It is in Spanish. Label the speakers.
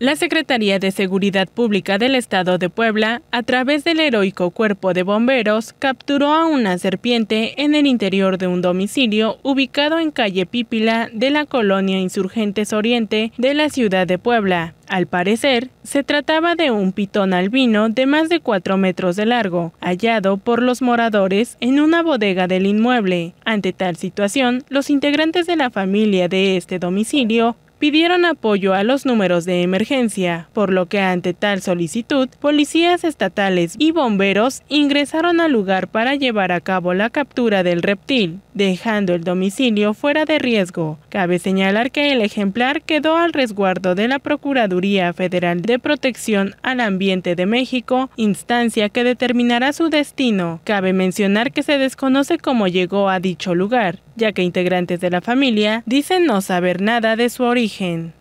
Speaker 1: La Secretaría de Seguridad Pública del Estado de Puebla, a través del heroico cuerpo de bomberos, capturó a una serpiente en el interior de un domicilio ubicado en calle Pípila de la colonia Insurgentes Oriente de la ciudad de Puebla. Al parecer, se trataba de un pitón albino de más de 4 metros de largo, hallado por los moradores en una bodega del inmueble. Ante tal situación, los integrantes de la familia de este domicilio pidieron apoyo a los números de emergencia, por lo que ante tal solicitud, policías estatales y bomberos ingresaron al lugar para llevar a cabo la captura del reptil, dejando el domicilio fuera de riesgo. Cabe señalar que el ejemplar quedó al resguardo de la Procuraduría Federal de Protección al Ambiente de México, instancia que determinará su destino. Cabe mencionar que se desconoce cómo llegó a dicho lugar, ya que integrantes de la familia dicen no saber nada de su origen origen.